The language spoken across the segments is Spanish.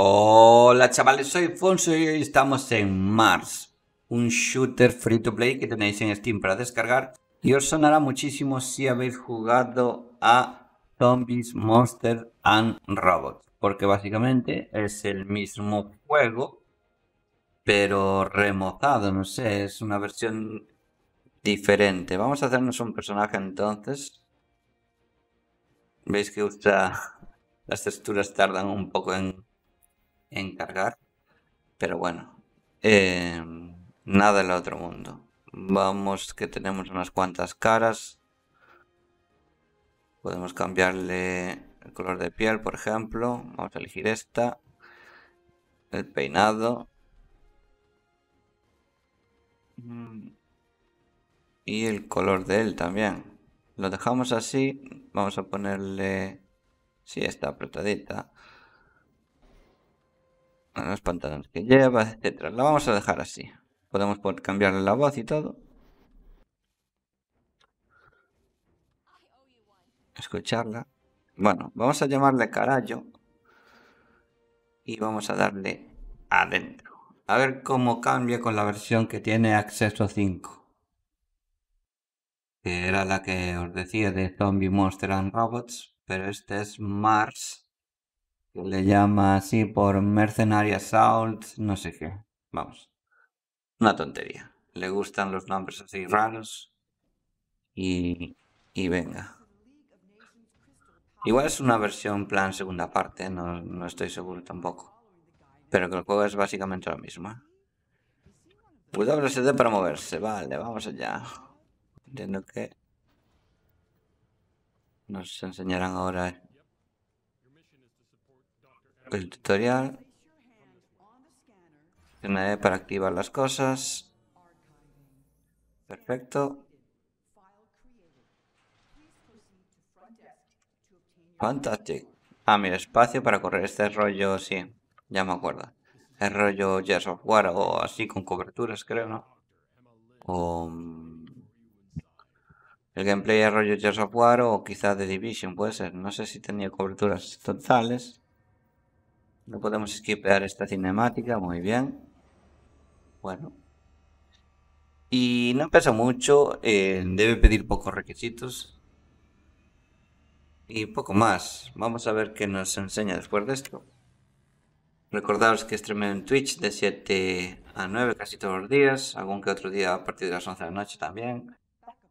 Hola chavales, soy Fonso y hoy estamos en Mars, un shooter free to play que tenéis en Steam para descargar y os sonará muchísimo si habéis jugado a Zombies, Monsters and Robots, porque básicamente es el mismo juego, pero remozado, no sé, es una versión diferente. Vamos a hacernos un personaje entonces. Veis que Las texturas tardan un poco en encargar, Pero bueno, em, nada nada el otro mundo. Vamos que tenemos unas cuantas caras. Podemos cambiarle el color de piel, por ejemplo. Vamos a elegir esta. El peinado. Mm. Y el color de él también. Lo dejamos así. Vamos a ponerle... si está apretadita los pantalones que lleva, etcétera. La vamos a dejar así. Podemos cambiarle la voz y todo. Escucharla. Bueno, vamos a llamarle Carallo. Y vamos a darle adentro. A ver cómo cambia con la versión que tiene acceso 5. Que era la que os decía de Zombie Monster and Robots. Pero este es Mars le llama así por Mercenary Assault, no sé qué. Vamos, una tontería. Le gustan los nombres así raros y, y venga. Igual es una versión plan segunda parte, no, estoy seguro tampoco. Pero que el juego es básicamente lo mismo. ¿eh? WSD para moverse, vale, vamos allá. Entiendo que nos enseñarán ahora el tutorial. para activar las cosas. Perfecto. fantástico Ah, mira, espacio para correr este rollo, sí. Ya me acuerdo. El rollo Jazz of War o así con coberturas, creo, ¿no? O... Mm, el gameplay es rollo Jazz of War o quizá The Division, puede ser. No sé si tenía coberturas totales. No podemos skipear esta cinemática, muy bien. Bueno. Y no pesa mucho, eh, debe pedir pocos requisitos. Y poco más. Vamos a ver qué nos enseña después de esto. Recordaros que streameo en Twitch de 7 a 9 casi todos los días, algún que otro día a partir de las 11 de la noche también.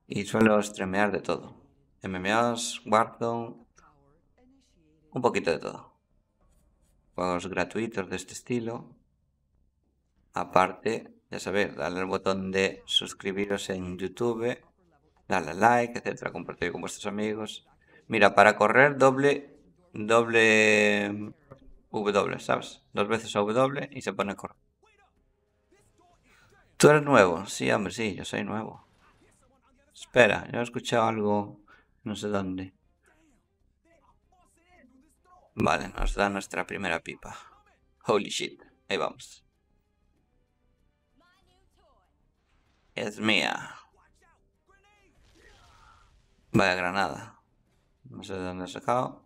Y suelo streamear de todo. MMOs, Warzone, un poquito de todo juegos gratuitos de este estilo. Aparte, ya sabéis, darle al botón de suscribiros en YouTube, darle like, etcétera, compartir con vuestros amigos. Mira, para correr doble, doble W, ¿sabes? Dos veces W y se pone a correr. Tú eres nuevo, sí, hombre, sí, yo soy nuevo. Espera, yo he escuchado algo, no sé dónde. Vale, nos da nuestra primera pipa. Holy shit, ahí vamos. Es mía. Vaya granada. No sé de dónde he sacado.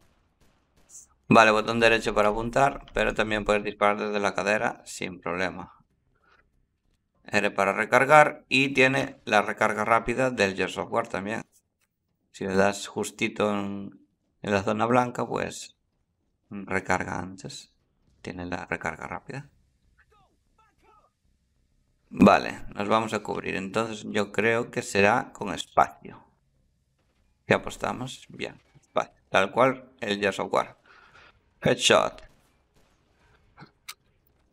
Vale, botón derecho para apuntar, pero también puedes disparar desde la cadera sin problema. R para recargar y tiene la recarga rápida del Gear Software también. Si le das justito en la zona blanca, pues Mm. recarga antes. Tiene la recarga rápida. Vale, nos vamos a cubrir. Entonces yo creo que será con espacio. ¿Qué apostamos? Bien, Tal cual el Jazz of War. Headshot.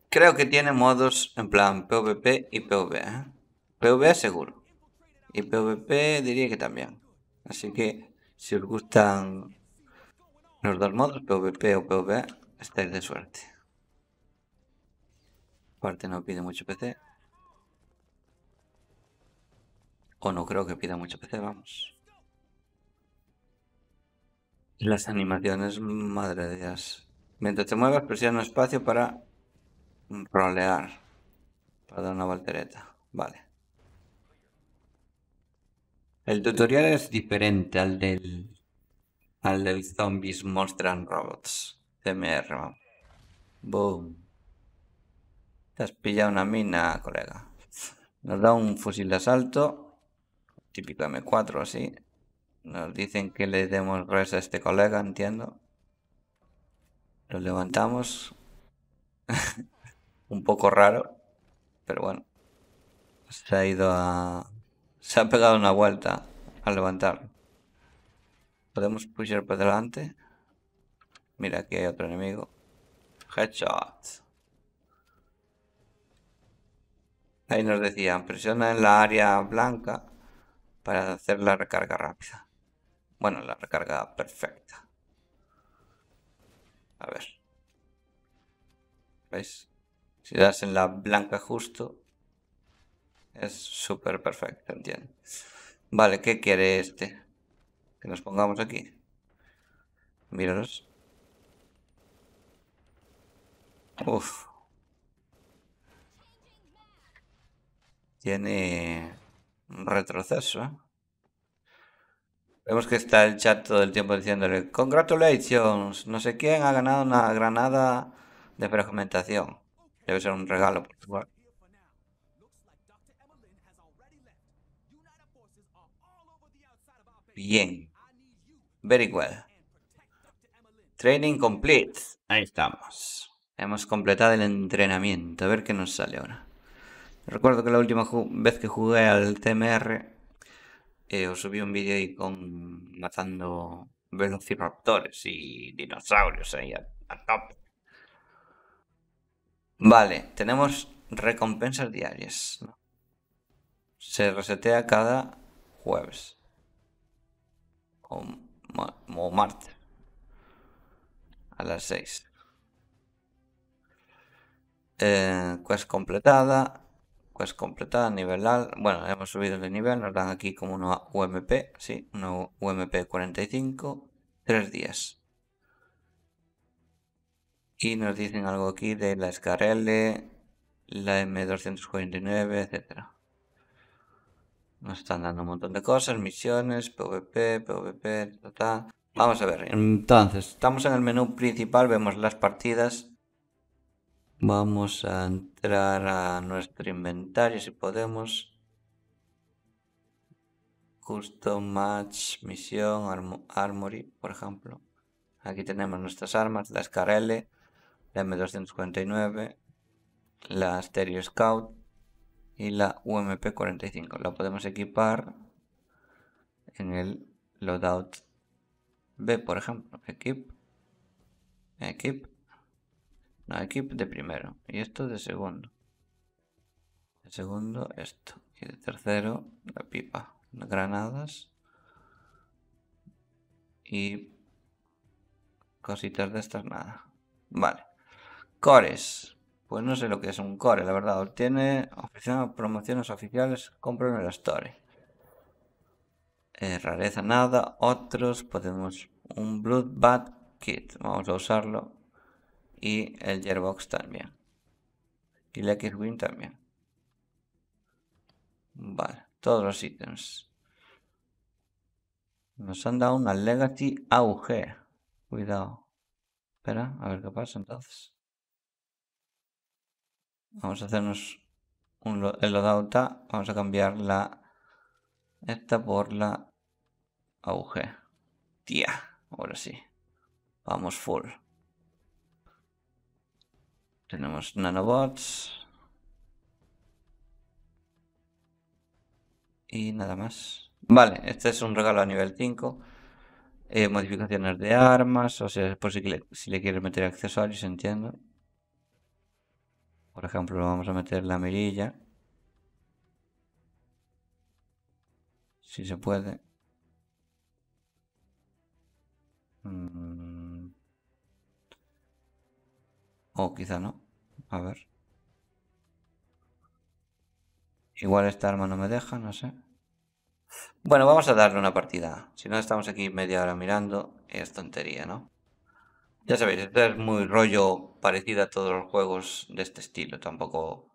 Creo que tiene modos en plan PvP y PvE. ¿eh? pv PvE seguro. Y PvP diría que también. Así que si os gustan los dos modos, PvP o PvE, estáis de suerte. Aparte no pide mucho PC. O no creo que pida mucho PC, vamos. Las animaciones, madre de Dios. Mientras te muevas, presiona espacio para rolear. Para dar una voltereta. Vale. El tutorial es diferente al del al del Zombies Monsters Robots. CMR. Boom. Te has pillado una mina, colega. Nos da un fusil de asalto. Típico M4, así. Nos dicen que le demos res a este colega, entiendo. Lo levantamos. un poco raro. Pero bueno. Se ha ido a... Se ha pegado una vuelta al levantarlo. Podemos pushar para delante. Mira, aquí hay otro enemigo. Headshot. Ahí nos decían, presiona en la área blanca para hacer la recarga rápida. Bueno, la recarga perfecta. A ver. ¿Veis? Si das en la blanca justo, es súper perfecto, ¿entiendes? Vale, ¿qué quiere este? que nos pongamos aquí. Míralos. Uf. Tiene un retroceso. Vemos que está el chat todo el tiempo diciéndole Congratulations, no sé quién ha ganado una granada de fragmentación. Debe ser un regalo, por supuesto. Bien. Very well. Training complete. Ahí estamos. Hemos completado el entrenamiento. A ver qué nos sale ahora. Recuerdo que la última vez que jugué al TMR eh, os subí un vídeo ahí con matando velociraptores y dinosaurios ahí a, a top. Vale, tenemos recompensas diarias. Se resetea cada jueves o, martes a las 6. Eh, completada. pues completada, nivel Bueno, hemos subido de nivel. Nos dan aquí como una UMP. Sí, una UMP 45. 3 días. Y nos dicen algo aquí de la SKRL, la M249, etcétera. Nos están dando un montón de cosas, misiones, PvP, PvP, Vamos a ver, entonces, estamos en el menú principal, vemos las partidas. Vamos a entrar a nuestro inventario si podemos. Custom Match, Misión, Armory, por ejemplo. Aquí tenemos nuestras armas, la SKRL, la M249, la Stereo Scout, y la UMP45. La podemos equipar en el loadout B, por ejemplo. Equip, equip, no, equip de primero y esto de segundo. De segundo, esto. Y de tercero, la pipa, granadas y cositas de estas nada. Vale. Cores. Pues no sé lo que es un core, la verdad. Obtiene promociones oficiales, compro en el store eh, rareza nada, otros, podemos un Bloodbath Kit, vamos a usarlo. Y el Gearbox también. Y la X-Wing también. Vale, todos los ítems. Nos han dado una Legacy AUG. Cuidado. Espera, a ver qué pasa entonces. Vamos a hacernos un, el loadout Vamos a cambiar la esta por la auge. Tía, ahora sí. Vamos full. Tenemos nanobots. Y nada más. Vale, este es un regalo a nivel 5. Eh, modificaciones de armas, o sea, por si, si le quieres meter accesorios, entiendo. Por ejemplo, vamos a meter la mirilla. Si se puede. Mm. O quizá no. A ver. Igual esta arma no me deja, no sé. Bueno, vamos a darle una partida. Si no, estamos aquí media hora mirando. Es tontería, ¿no? Ya sabéis, este es muy rollo parecido a todos los juegos de este estilo. Tampoco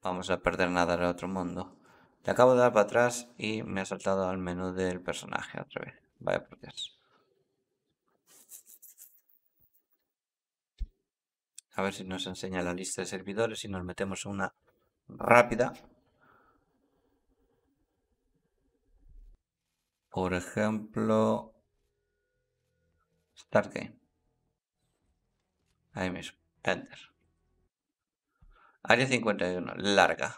vamos a perder nada del otro mundo. Le acabo de dar para atrás y me ha saltado al menú del personaje otra vez. Vaya por Dios. A ver si nos enseña la lista de servidores y nos metemos una rápida. Por ejemplo, Stargate. Ahí mismo. Enter. Área 51. Larga.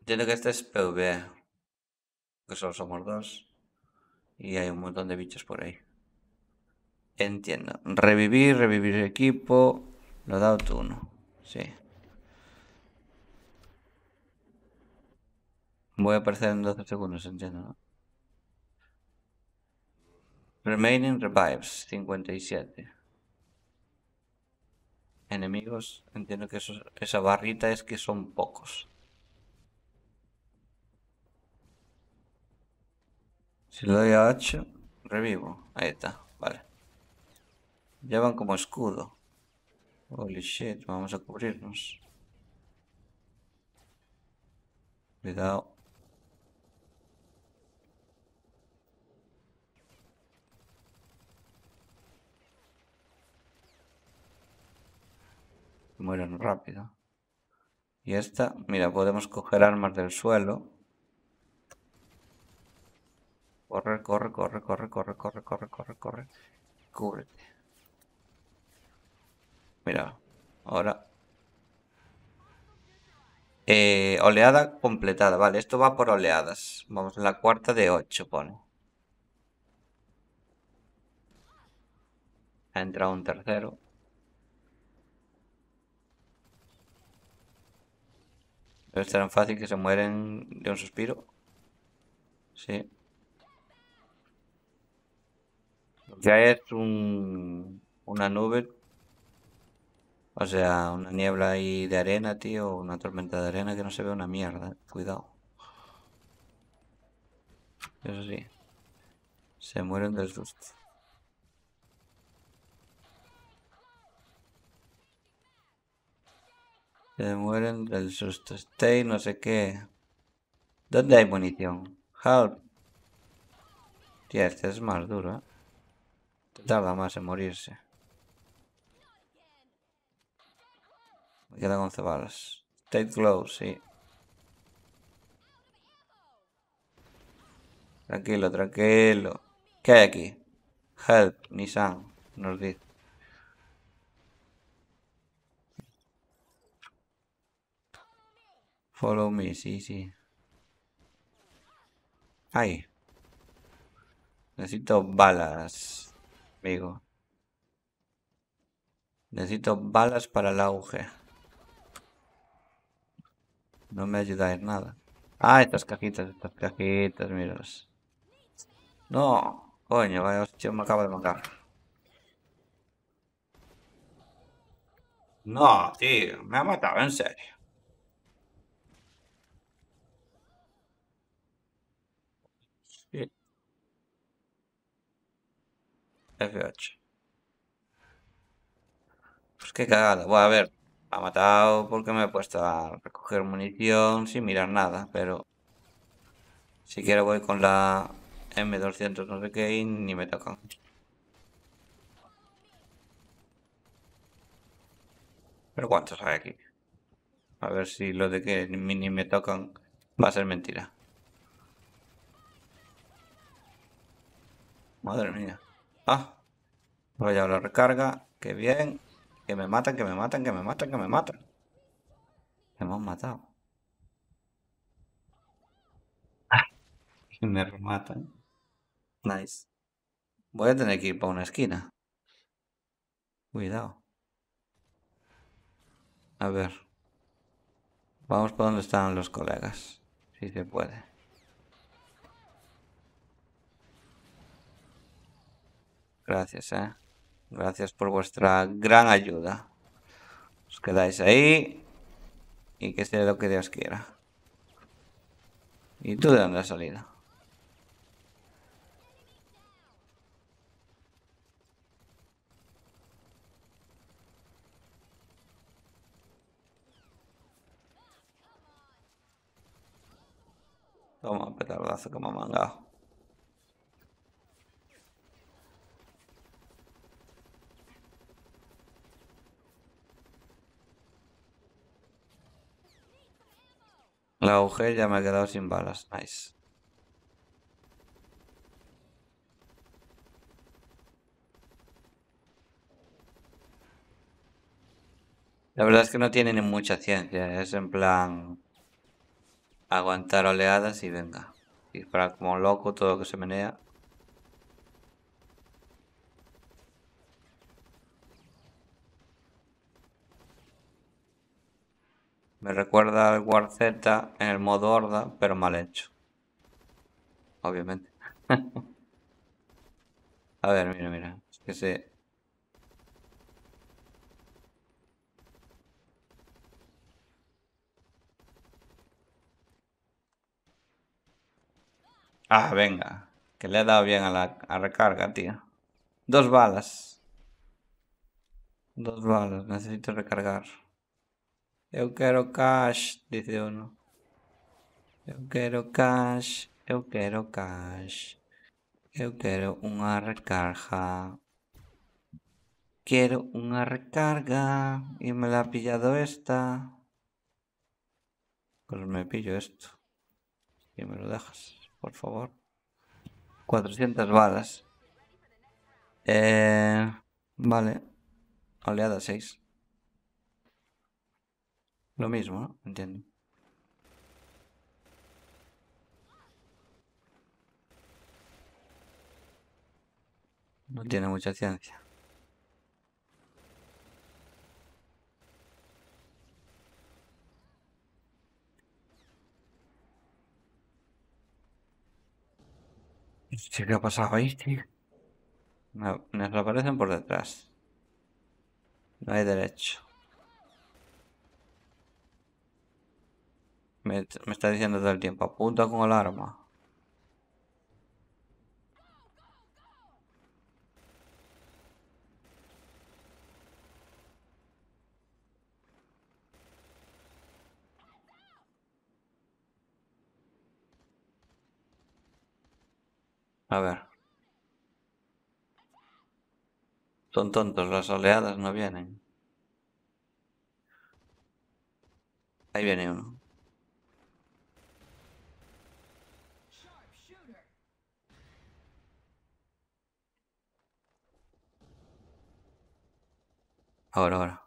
Entiendo que este es Pv. E, que solo somos dos. Y hay un montón de bichos por ahí. Entiendo. Revivir, revivir equipo. Lo he dado tú uno. Sí. Voy a aparecer en 12 segundos, entiendo, ¿no? Remaining Revives, 57. Enemigos, entiendo que esa barrita es que son pocos. Si lo doy a 8, revivo. Ahí está, vale. Llevan como escudo. Holy shit, vamos a cubrirnos. Cuidado. mueren rápido. Y esta, mira, podemos coger armas del suelo. Corre, corre, corre, corre, corre, corre, corre, corre, corre. Cúbrete. Mira, ahora. Eh, oleada completada, vale, esto va por oleadas. Vamos, la cuarta de 8 pone. Ha entrado un tercero. Pero ser tan fácil que se mueren de un suspiro. Sí. Ya es un, una nube. O sea, una niebla ahí de arena, tío. Una tormenta de arena que no se ve una mierda. Eh. Cuidado. Eso sí. Se mueren del susto. Se mueren del susto. Stay, no sé qué. ¿Dónde hay munición? Help. Tío, este es más duro, ¿eh? Tarda más en morirse. Me quedan 11 balas. Stay Glow, sí. Tranquilo, tranquilo. ¿Qué hay aquí? Help, Nissan, nos dice. Follow me, sí, sí. ¡Ay! Necesito balas, amigo. Necesito balas para el auge. No me ayudáis nada. Ah, estas cajitas, estas cajitas, miros. No, coño, vaya hostia, me acabo de matar. No, tío, me ha matado, en serio. F8. Pues qué cagada. Bueno, a ver, ha matado porque me he puesto a recoger munición sin mirar nada, pero... Si quiero voy con la M200 no sé qué ni me tocan. Pero cuántos hay aquí. A ver si lo de que ni me tocan va a ser mentira. Madre mía. Ah, vaya la recarga. Que bien. Que me matan, que me matan, que me matan, que me matan. Me hemos matado. me rematan. Nice. Voy a tener que ir para una esquina. Cuidado. A ver. Vamos por donde están los colegas. Si se puede. Gracias, eh. Gracias por vuestra gran ayuda. Os quedáis ahí. Y que sea lo que Dios quiera. ¿Y tú de dónde has salido? Toma, petardazo que me ha mandado la ya me he quedado sin balas. Nice. La verdad es que no tiene ni mucha ciencia. Es en plan... Aguantar oleadas y venga. y para como loco todo lo que se menea. Me recuerda al War Z en el modo horda, pero mal hecho. Obviamente. A ver, mira, mira. Es que se... Ah, venga. Que le he dado bien a la recarga, tío. Dos balas. Dos balas, necesito recargar. Yo quiero cash, dice uno. Yo quiero cash, yo quiero cash. Yo quiero una recarga. Quiero una recarga. Y me la ha pillado esta. Pues me pillo esto. Y me lo dejas, por favor. 400 balas. Eh, vale. Oleada 6. Lo mismo, ¿no? Entiendo. No tiene mucha ciencia. ¿Qué ha pasado ahí, No, nos aparecen por detrás. No hay derecho. Me, está diciendo todo el tiempo, apunta con el arma. A ver. Son tontos, las oleadas no vienen. Ahí viene uno. Ahora, ahora.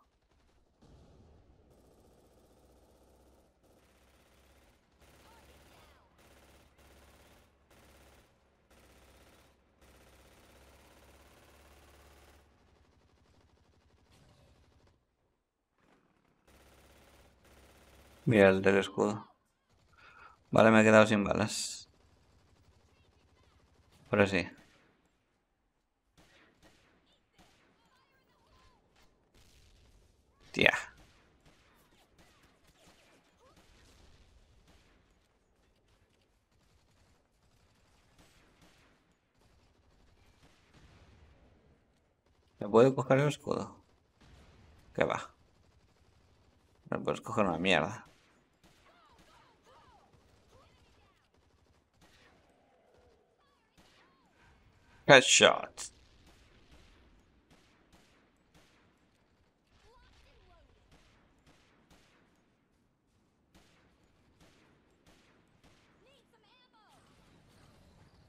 Mira el del escudo. Vale, me he quedado sin balas. Ahora sí. Hostia. ¿Me puedo coger el escudo? ¿Qué va? me puedes coger una mierda. Headshot.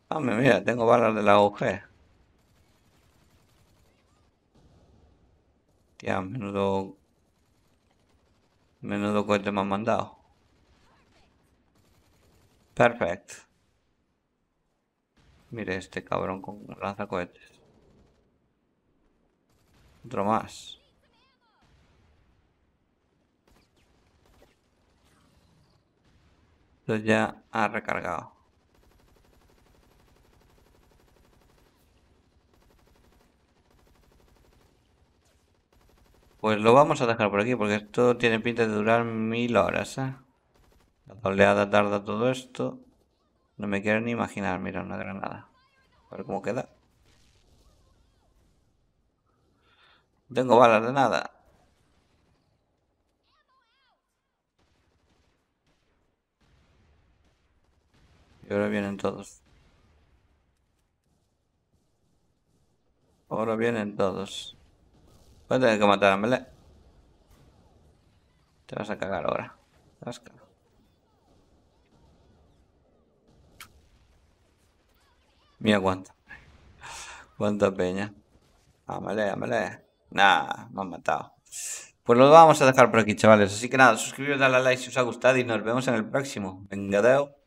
Ah, mira, tengo balas de la UG. Tía, menudo... Menudo cohete me han mandado. Perfecto. Mire este cabrón con lanzacohetes. Otro más. Entonces ya ha recargado. Pues lo vamos a dejar por aquí porque esto tiene pinta de durar mil horas, ¿eh? La oleada tarda todo esto. No me quiero ni imaginar, mira, una granada. A ver cómo queda. No tengo balas de nada. Y ahora vienen todos. Ahora vienen todos que matar a Mele. Te vas a cagar ahora. Te vas a Mira cuánta. Cuánta peña. Amelé, Amelé, Nah, me han matado. Pues lo vamos a dejar por aquí, chavales. Así que nada, suscribiros, dale a like si os ha gustado y nos vemos en el próximo. venga, Vengadeo.